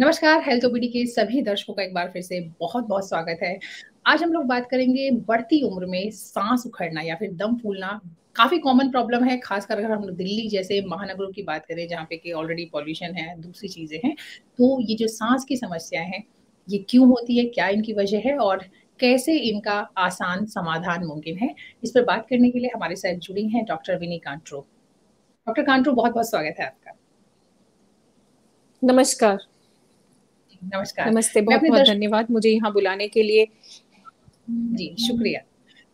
नमस्कार health OPD के सभी दर्शकों का एक बार फिर से बहुत बहुत स्वागत है आज हम लोग बात करेंगे बढ़ती उम्र में सांस उखड़ना या फिर दम फूलना काफी कॉमन प्रॉब्लम है खासकर अगर हम दिल्ली जैसे महानगरों की बात करें जहाँ पे कि ऑलरेडी पॉल्यूशन है दूसरी चीजें हैं तो ये जो सांस की समस्याएं हैं ये क्यों होती है क्या इनकी वजह है और कैसे इनका आसान समाधान मुमकिन है इस पर बात करने के लिए हमारे साथ जुड़ी हैं डॉक्टर विनी कांट्रो डॉक्टर कांट्रो बहुत बहुत स्वागत है आपका नमस्कार नमस्कार नमस्ते बहुत बहुत दर्श... धन्यवाद मुझे यहाँ बुलाने के लिए जी शुक्रिया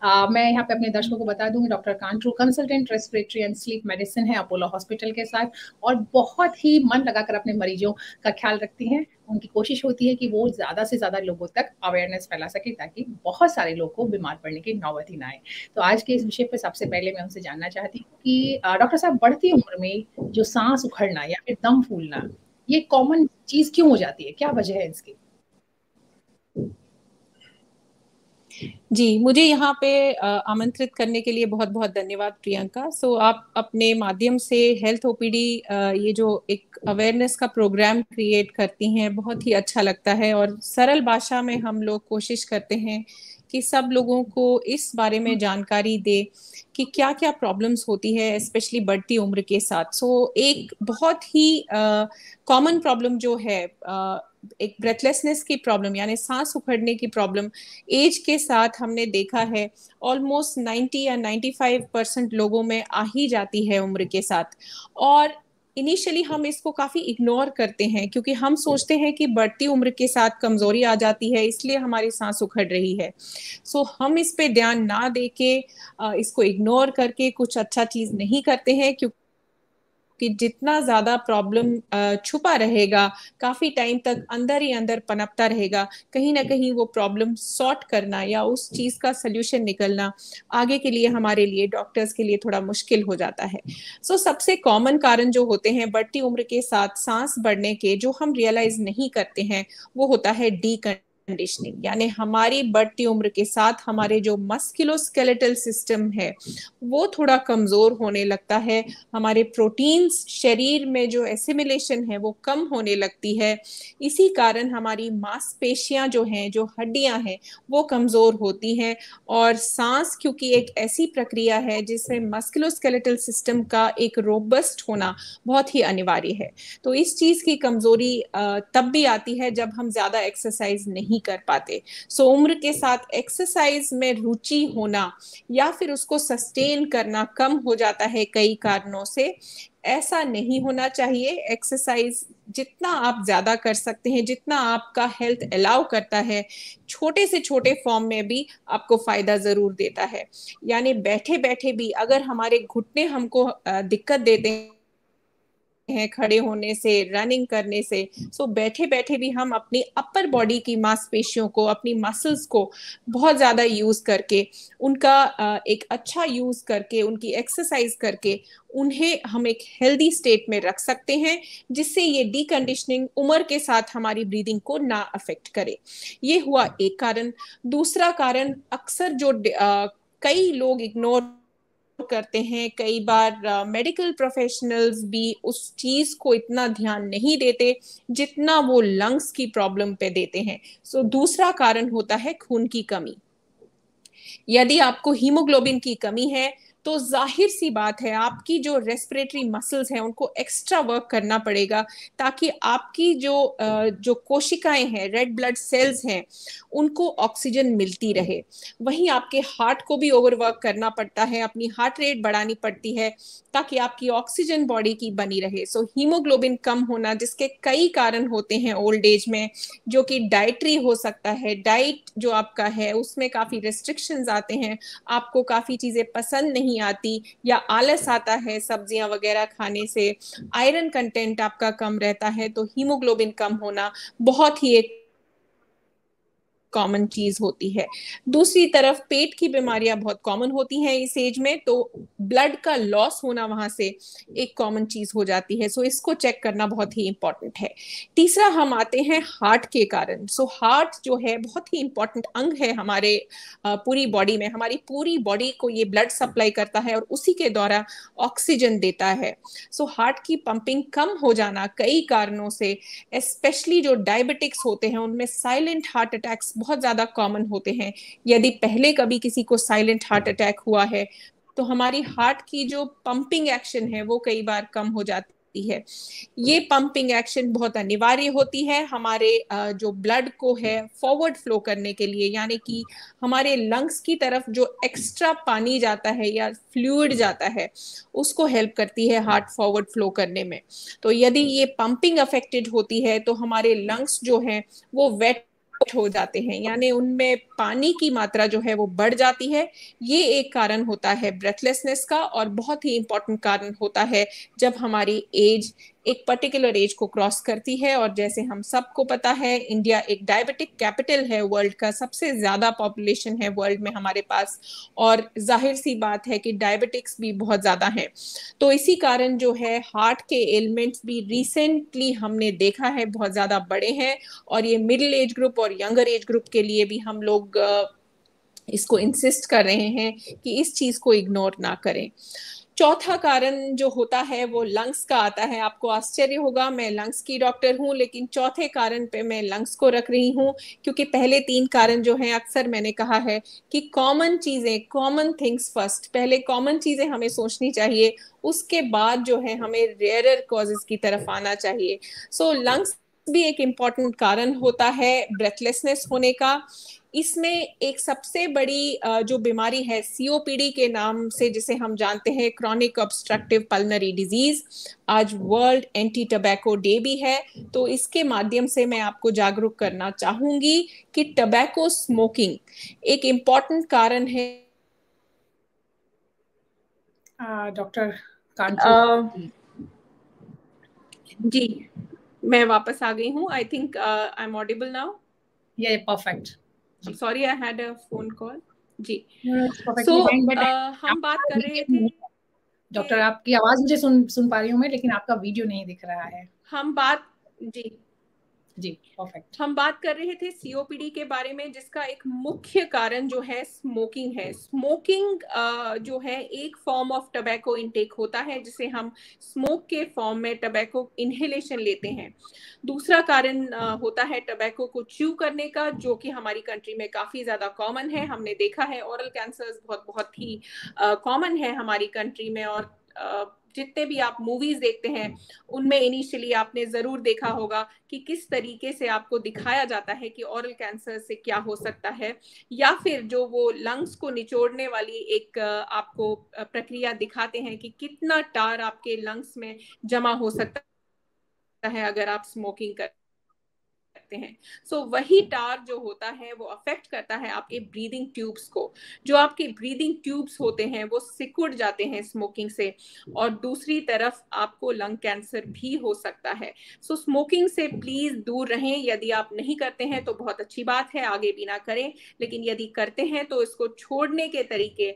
आ, मैं यहाँ पे अपने दर्शकों को बता दूंगी डॉक्टर कांट्रू consultant respiratory and sleep medicine है अपोलो हॉस्पिटल के साथ और बहुत ही मन लगाकर अपने मरीजों का ख्याल रखती हैं उनकी कोशिश होती है कि वो ज़्यादा से ज़्यादा लोगों तक अवेयरनेस फैला सके ताकि बहुत सारे लोगों को बीमार पड़ने की नौबत ही ना आए तो आज के इस विषय पर सबसे पहले मैं उनसे जानना चाहती हूँ कि डॉक्टर साहब बढ़ती उम्र में जो सांस उखड़ना या फिर दम फूलना ये कॉमन चीज क्यों हो जाती है क्या वजह है इसकी जी मुझे यहाँ पे आमंत्रित करने के लिए बहुत बहुत धन्यवाद प्रियंका सो so, आप अपने माध्यम से हेल्थ ओपीडी ये जो एक अवेयरनेस का प्रोग्राम क्रिएट करती हैं बहुत ही अच्छा लगता है और सरल भाषा में हम लोग कोशिश करते हैं कि सब लोगों को इस बारे में जानकारी दे कि क्या क्या प्रॉब्लम्स होती है स्पेशली बढ़ती उम्र के साथ सो so, एक बहुत ही कॉमन uh, प्रॉब्लम जो है uh, एक ब्रेथलेसनेस की प्रॉब्लम यानी सांस उखड़ने की प्रॉब्लम एज के साथ हमने देखा है ऑलमोस्ट 90 या 95 परसेंट लोगों में आ ही जाती है उम्र के साथ और इनिशियली हम इसको काफी इग्नोर करते हैं क्योंकि हम सोचते हैं कि बढ़ती उम्र के साथ कमजोरी आ जाती है इसलिए हमारी सांस उखड़ रही है सो so, हम इस पे ध्यान ना दे के इसको इग्नोर करके कुछ अच्छा चीज नहीं करते हैं क्योंकि कि जितना ज्यादा प्रॉब्लम छुपा रहेगा काफी टाइम तक अंदर ही अंदर पनपता रहेगा कहीं ना कहीं वो प्रॉब्लम सॉर्ट करना या उस चीज का सोल्यूशन निकलना आगे के लिए हमारे लिए डॉक्टर्स के लिए थोड़ा मुश्किल हो जाता है सो so, सबसे कॉमन कारण जो होते हैं बढ़ती उम्र के साथ सांस बढ़ने के जो हम रियलाइज नहीं करते हैं वो होता है डी कंडीशनिंग यानी हमारी बढ़ती उम्र के साथ हमारे जो मस्किलोस्केलेटल सिस्टम है वो थोड़ा कमज़ोर होने लगता है हमारे प्रोटीन्स शरीर में जो एसिमिलेशन है वो कम होने लगती है इसी कारण हमारी मांसपेशियां जो हैं जो हड्डियां हैं वो कमज़ोर होती हैं और सांस क्योंकि एक ऐसी प्रक्रिया है जिसमें मस्किलोस्केलेटल सिस्टम का एक रोबस्ट होना बहुत ही अनिवार्य है तो इस चीज़ की कमज़ोरी तब भी आती है जब हम ज़्यादा एक्सरसाइज नहीं नहीं कर पाते सो so, उम्र के साथ एक्सरसाइज में रुचि होना या फिर उसको सस्टेन करना कम हो जाता है कई कारणों से ऐसा नहीं होना चाहिए एक्सरसाइज जितना आप ज़्यादा कर सकते हैं जितना आपका हेल्थ अलाउ करता है छोटे से छोटे फॉर्म में भी आपको फ़ायदा ज़रूर देता है यानी बैठे बैठे भी अगर हमारे घुटने हमको दिक्कत देते हैं हैं खड़े होने से रनिंग करने से सो so, बैठे बैठे भी हम अपनी अपर बॉडी की मांसपेशियों को अपनी मसल्स को बहुत ज़्यादा यूज़ करके उनका एक अच्छा यूज़ करके उनकी एक्सरसाइज करके उन्हें हम एक हेल्दी स्टेट में रख सकते हैं जिससे ये डीकंडीशनिंग उम्र के साथ हमारी ब्रीदिंग को ना अफेक्ट करे ये हुआ एक कारण दूसरा कारण अक्सर जो आ, कई लोग इग्नोर करते हैं कई बार मेडिकल uh, प्रोफेशनल्स भी उस चीज़ को इतना ध्यान नहीं देते जितना वो लंग्स की प्रॉब्लम पे देते हैं सो so, दूसरा कारण होता है खून की कमी यदि आपको हीमोग्लोबिन की कमी है तो जाहिर सी बात है आपकी जो रेस्पिरेटरी मसल्स हैं उनको एक्स्ट्रा वर्क करना पड़ेगा ताकि आपकी जो जो कोशिकाएं हैं रेड ब्लड सेल्स हैं उनको ऑक्सीजन मिलती रहे वहीं आपके हार्ट को भी ओवरवर्क करना पड़ता है अपनी हार्ट रेट बढ़ानी पड़ती है ताकि आपकी ऑक्सीजन बॉडी की बनी रहे सो हीमोग्लोबिन कम होना जिसके कई कारण होते हैं ओल्ड एज में जो कि डाइटरी हो सकता है डाइट जो आपका है उसमें काफ़ी रिस्ट्रिक्शंस आते हैं आपको काफ़ी चीज़ें पसंद नहीं नहीं आती या आलस आता है सब्जियां वगैरह खाने से आयरन कंटेंट आपका कम रहता है तो हीमोग्लोबिन कम होना बहुत ही एक कॉमन चीज होती है दूसरी तरफ पेट की बीमारियां बहुत कॉमन होती हैं इस एज में तो ब्लड का लॉस होना वहां से एक कॉमन चीज हो जाती है सो इसको चेक करना बहुत ही इंपॉर्टेंट है तीसरा हम आते हैं हार्ट के कारण सो हार्ट जो है बहुत ही इंपॉर्टेंट अंग है हमारे पूरी बॉडी में हमारी पूरी बॉडी को ये ब्लड सप्लाई करता है और उसी के द्वारा ऑक्सीजन देता है सो हार्ट की पंपिंग कम हो जाना कई कारणों से स्पेशली जो डायबिटिक्स होते हैं उनमें साइलेंट हार्ट अटैक्स बहुत ज़्यादा कॉमन होते हैं यदि पहले कभी किसी को साइलेंट हार्ट अटैक हुआ है तो हमारी हार्ट की जो पंपिंग एक्शन है वो कई बार कम हो जाती है ये पंपिंग हम्म। एक्शन बहुत अनिवार्य होती है हमारे जो ब्लड को है फॉरवर्ड फ्लो करने के लिए यानी कि हमारे लंग्स की तरफ जो एक्स्ट्रा पानी जाता है या फ्लूड जाता है उसको हेल्प करती है हार्ट फॉरवर्ड फ्लो करने में तो यदि ये पंपिंग अफेक्टेड होती है तो हमारे लंग्स जो है वो वेट हो जाते हैं यानी उनमें पानी की मात्रा जो है वो बढ़ जाती है ये एक कारण होता है ब्रेथलेसनेस का और बहुत ही इंपॉर्टेंट कारण होता है जब हमारी एज एक पर्टिकुलर एज को क्रॉस करती है और जैसे हम सबको पता है इंडिया एक डायबिटिक कैपिटल है वर्ल्ड का सबसे ज़्यादा पॉपुलेशन है वर्ल्ड में हमारे पास और जाहिर सी बात है कि डायबिटिक्स भी बहुत ज़्यादा है तो इसी कारण जो है हार्ट के एलिमेंट्स भी रिसेंटली हमने देखा है बहुत ज़्यादा बड़े हैं और ये मिडिल एज ग्रुप और यंगर एज ग्रुप के लिए भी हम लोग इसको इंसिस्ट कर रहे हैं कि इस चीज़ को इग्नोर ना करें चौथा कारण जो होता है वो लंग्स का आता है आपको आश्चर्य होगा मैं लंग्स की डॉक्टर हूँ लेकिन चौथे कारण पे मैं लंग्स को रख रही हूँ क्योंकि पहले तीन कारण जो हैं अक्सर मैंने कहा है कि कॉमन चीज़ें कॉमन थिंग्स फर्स्ट पहले कॉमन चीज़ें हमें सोचनी चाहिए उसके बाद जो है हमें रेयर कॉजेज की तरफ आना चाहिए सो so, लंग्स भी एक इम्पॉर्टेंट कारण होता है ब्रेथलेसनेस होने का इसमें एक सबसे बड़ी जो बीमारी है सीओपीडी के नाम से जिसे हम जानते हैं क्रॉनिक ऑब्स्ट्रक्टिव पल्नरी डिजीज आज वर्ल्ड एंटी टबैको डे भी है तो इसके माध्यम से मैं आपको जागरूक करना चाहूंगी कि टबैको स्मोकिंग एक इम्पॉर्टेंट कारण है डॉक्टर uh, जी मैं वापस आ गई हूँ I think I am audible now ये perfect sorry I had a phone call जी सो uh, हम बात कर रहे थे डॉक्टर आपकी आवाज मुझे सुन सुन पा रही हूँ मैं लेकिन आपका वीडियो नहीं दिख रहा है हम बात जी जी परफेक्ट हम बात कर रहे थे सीओपीडी के बारे में जिसका एक मुख्य कारण जो है स्मोकिंग है स्मोकिंग जो है एक फॉर्म ऑफ टबैको इनटेक होता है जिसे हम स्मोक के फॉर्म में टबैको इनहेलेशन लेते हैं दूसरा कारण होता है टबैको को च्यू करने का जो कि हमारी कंट्री में काफ़ी ज़्यादा कॉमन है हमने देखा है ओरल कैंसर बहुत बहुत ही कॉमन है हमारी कंट्री में और जितने भी आप मूवीज देखते हैं हम्म। उनमें इनिशियली आपने जरूर देखा होगा कि किस तरीके से आपको दिखाया जाता है कि ओरल कैंसर से क्या हो सकता है या फिर जो वो लंग्स को निचोड़ने वाली एक आपको प्रक्रिया दिखाते हैं कि कितना टार आपके लंग्स में जमा हो सकता है अगर आप स्मोकिंग कर सकते हैं सो so, वही टार जो होता है वो अफेक्ट करता है आपके ब्रीदिंग ट्यूब्स को जो आपके ब्रीदिंग ट्यूब्स होते हैं वो सिकुड़ जाते हैं स्मोकिंग से और दूसरी तरफ आपको लंग कैंसर भी हो सकता है सो so, स्मोकिंग से प्लीज दूर रहें यदि आप नहीं करते हैं तो बहुत अच्छी बात है आगे भी ना करें लेकिन यदि करते हैं तो इसको छोड़ने के तरीके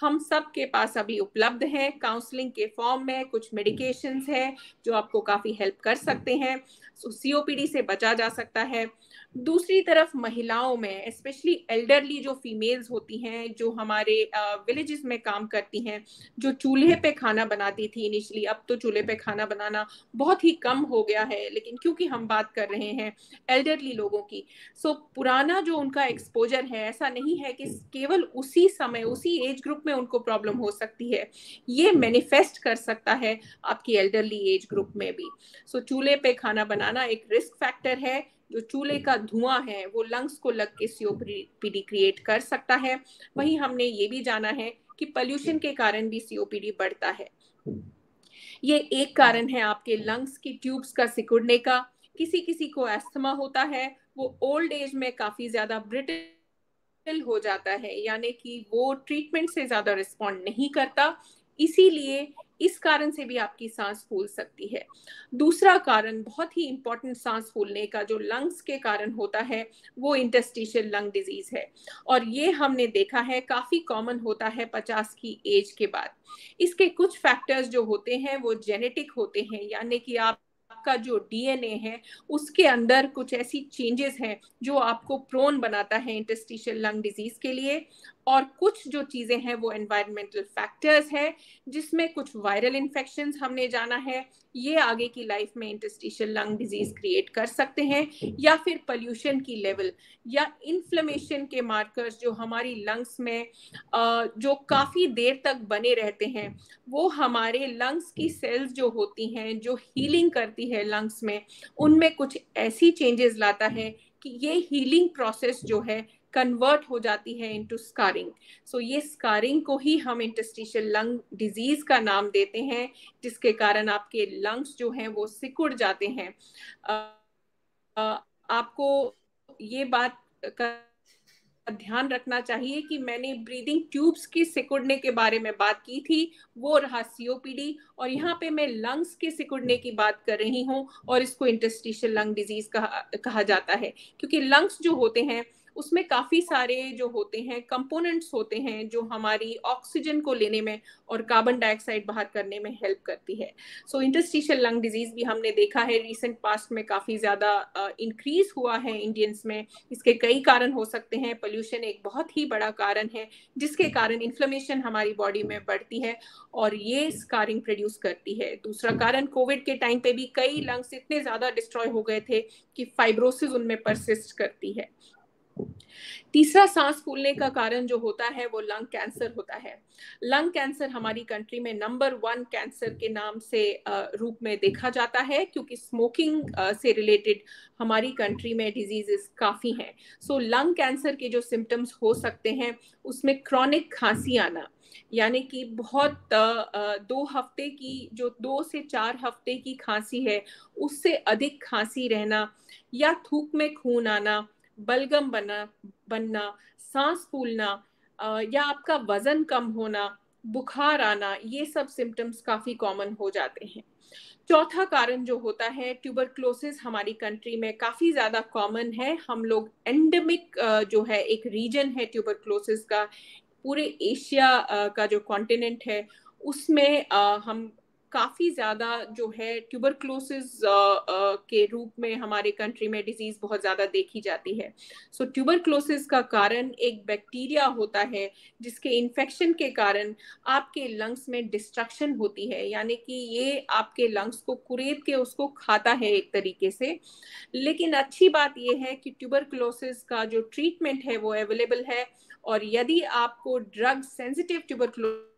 हम सब के पास अभी उपलब्ध है काउंसलिंग के फॉर्म में कुछ मेडिकेशंस है जो आपको काफ़ी हेल्प कर सकते हैं सीओपीडी से बचा जा सकता है दूसरी तरफ महिलाओं में स्पेशली एल्डरली जो फीमेल्स होती हैं जो हमारे विलेजेस में काम करती हैं जो चूल्हे पे खाना बनाती थी इनिशियली अब तो चूल्हे पे खाना बनाना बहुत ही कम हो गया है लेकिन क्योंकि हम बात कर रहे हैं एल्डरली लोगों की सो so, पुराना जो उनका एक्सपोजर है ऐसा नहीं है कि केवल उसी समय उसी एज ग्रुप में उनको प्रॉब्लम हो सकती है ये मैनिफेस्ट कर सकता है आपकी एल्डरली एज ग्रुप में भी सो so, चूल्हे पे खाना बनाना एक रिस्क फैक्टर है जो चूल्हे का धुआं है वो लंग्स को लग के सीओ क्रिएट कर सकता है वहीं हमने ये भी जाना है कि पॉल्यूशन के कारण भी सीओपीडी बढ़ता है ये एक कारण है आपके लंग्स की ट्यूब्स का सिकुड़ने का किसी किसी को एस्थमा होता है वो ओल्ड एज में काफी ज्यादा ब्रिटिल हो जाता है यानी कि वो ट्रीटमेंट से ज्यादा रिस्पॉन्ड नहीं करता इसीलिए इस कारण से भी आपकी सांस फूल सकती है दूसरा कारण बहुत ही इंपॉर्टेंट सांस फूलने का जो लंग्स के कारण होता है वो इंटेस्टिशियल लंग डिजीज है और ये हमने देखा है काफ़ी कॉमन होता है पचास की एज के बाद इसके कुछ फैक्टर्स जो होते हैं वो जेनेटिक होते हैं यानी कि आप का जो डीएनए है उसके अंदर कुछ ऐसी चेंजेस हैं जो आपको प्रोन बनाता है इंटेस्टिशियल लंग डिजीज के लिए और कुछ जो चीज़ें हैं वो एनवायरमेंटल फैक्टर्स है जिसमें कुछ वायरल इन्फेक्शन हमने जाना है ये आगे की लाइफ में इंटस्टिशियल लंग डिजीज क्रिएट कर सकते हैं या फिर पोल्यूशन की लेवल या इन्फ्लेमेशन के मार्कर्स जो हमारी लंग्स में जो काफ़ी देर तक बने रहते हैं वो हमारे लंग्स की सेल्स जो होती हैं जो हीलिंग करती है लंग्स में उनमें कुछ ऐसी चेंजेस लाता है कि ये हीलिंग प्रोसेस जो है कन्वर्ट हो जाती है इनटू स्कारिंग सो ये स्कारिंग को ही हम इंटस्टिशियल लंग डिजीज का नाम देते हैं जिसके कारण आपके लंग्स जो हैं वो सिकुड़ जाते हैं आपको ये बात का ध्यान रखना चाहिए कि मैंने ब्रीदिंग ट्यूब्स की सिकुड़ने के बारे में बात की थी वो रहा सीओपीडी और यहाँ पे मैं लंग्स के सिकुड़ने की बात कर रही हूँ और इसको इंटस्टिशियल लंग डिजीज कहा कहा जाता है क्योंकि लंग्स जो होते हैं उसमें काफ़ी सारे जो होते हैं कंपोनेंट्स होते हैं जो हमारी ऑक्सीजन को लेने में और कार्बन डाइऑक्साइड बाहर करने में हेल्प करती है सो इंटस्टिशियल लंग डिजीज़ भी हमने देखा है रिसेंट पास्ट में काफ़ी ज़्यादा इंक्रीज हुआ है इंडियंस में इसके कई कारण हो सकते हैं पोल्यूशन एक बहुत ही बड़ा कारण है जिसके कारण इन्फ्लेमेशन हमारी बॉडी में बढ़ती है और ये स्कारिंग प्रोड्यूस करती है दूसरा कारण कोविड के टाइम पे भी कई लंग्स इतने ज़्यादा डिस्ट्रॉय हो गए थे कि फाइब्रोसिस उनमें परसिस्ट करती है तीसरा सांस फूलने का हम्म। कारण जो होता है वो लंग कैंसर होता है लंग कैंसर हमारी कंट्री में नंबर वन कैंसर के नाम से रूप में देखा जाता है क्योंकि स्मोकिंग से रिलेटेड हमारी कंट्री में डिजीजेस काफ़ी हैं सो लंग कैंसर के जो सिम्टम्स हो सकते हैं उसमें क्रॉनिक खांसी आना यानी कि बहुत दो हफ्ते की जो दो से चार हफ्ते की खांसी है उससे अधिक खांसी रहना या थूक में खून आना बलगम बना बनना सांस फूलना या आपका वज़न कम होना बुखार आना ये सब सिम्टम्स काफ़ी कॉमन हो जाते हैं चौथा कारण जो होता है ट्यूबरक्लोसिस हमारी कंट्री में काफ़ी ज़्यादा कॉमन है हम लोग एंडेमिक जो है एक रीजन है ट्यूबरक्लोसिस का पूरे एशिया का जो कॉन्टिनेंट है उसमें हम काफ़ी ज़्यादा जो है ट्यूबरक्लोसिस के रूप में हमारे कंट्री में डिजीज़ बहुत ज़्यादा देखी जाती है सो so, ट्यूबरक्लोसिस का कारण एक बैक्टीरिया होता है जिसके इन्फेक्शन के कारण आपके लंग्स में डिस्ट्रक्शन होती है यानी कि ये आपके लंग्स को कुरेद के उसको खाता है एक तरीके से लेकिन अच्छी बात यह है कि ट्यूबरक्लोसिस का जो ट्रीटमेंट है वो अवेलेबल है और यदि आपको ड्रग सेंसिटिव ट्यूबरक्लोसिस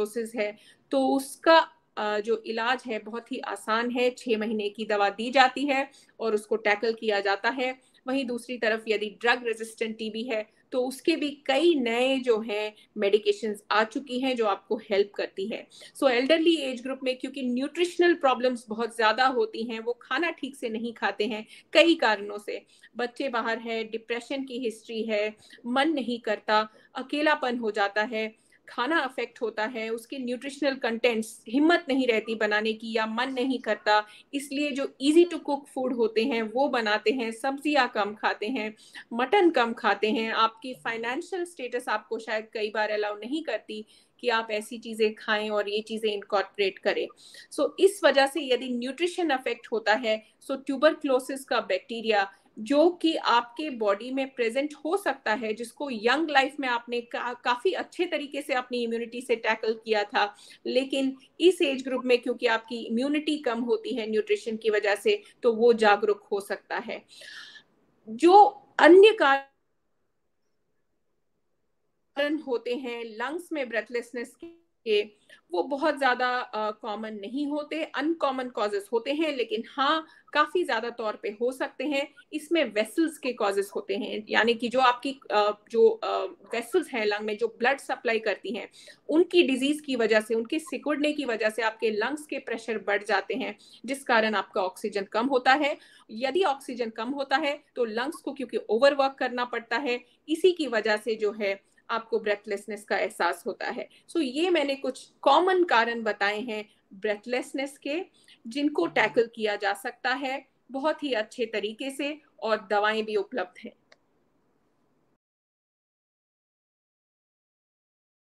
डायग्नोसिस है तो उसका जो इलाज है बहुत ही आसान है छः महीने की दवा दी जाती है और उसको टैकल किया जाता है वहीं दूसरी तरफ यदि ड्रग रेजिस्टेंट टीबी है तो उसके भी कई नए जो हैं मेडिकेशंस आ चुकी हैं जो आपको हेल्प करती है सो एल्डरली एज ग्रुप में क्योंकि न्यूट्रिशनल प्रॉब्लम्स बहुत ज़्यादा होती हैं वो खाना ठीक से नहीं खाते हैं कई कारणों से बच्चे बाहर हैं डिप्रेशन की हिस्ट्री है मन नहीं करता अकेलापन हो जाता है खाना अफेक्ट होता है उसके न्यूट्रिशनल कंटेंट्स हिम्मत नहीं रहती बनाने की या मन नहीं करता इसलिए जो इजी टू कुक फूड होते हैं वो बनाते हैं सब्जियां कम खाते हैं मटन कम खाते हैं आपकी फाइनेंशियल स्टेटस आपको शायद कई बार अलाउ नहीं करती कि आप ऐसी चीज़ें खाएं और ये चीज़ें इनकॉर्पोरेट करें सो so, इस वजह से यदि न्यूट्रिशन अफेक्ट होता है सो ट्यूबर क्लोसिस का बैक्टीरिया जो कि आपके बॉडी में प्रेजेंट हो सकता है जिसको यंग लाइफ में आपने का, काफी अच्छे तरीके से अपनी इम्यूनिटी से टैकल किया था लेकिन इस एज ग्रुप में क्योंकि आपकी इम्यूनिटी कम होती है न्यूट्रिशन की वजह से तो वो जागरूक हो सकता है जो अन्य कारण होते हैं लंग्स में ब्रेथलेसनेस के के वो बहुत ज़्यादा कॉमन uh, नहीं होते अनकॉमन कॉजेस होते हैं लेकिन हाँ काफ़ी ज़्यादा तौर पे हो सकते हैं इसमें वेसल्स के कॉजेस होते हैं यानी कि जो आपकी uh, जो वेसल्स uh, हैं लंग में जो ब्लड सप्लाई करती हैं उनकी डिजीज़ की वजह से उनके सिकुड़ने की वजह से आपके लंग्स के प्रेशर बढ़ जाते हैं जिस कारण आपका ऑक्सीजन कम होता है यदि ऑक्सीजन कम होता है तो लंग्स को क्योंकि ओवरवर्क करना पड़ता है इसी की वजह से जो है आपको ब्रेथलेसनेस का एहसास होता है सो so, ये मैंने कुछ कॉमन कारण बताए हैं ब्रेथलेसनेस के जिनको टैकल किया जा सकता है बहुत ही अच्छे तरीके से और दवाएं भी उपलब्ध हैं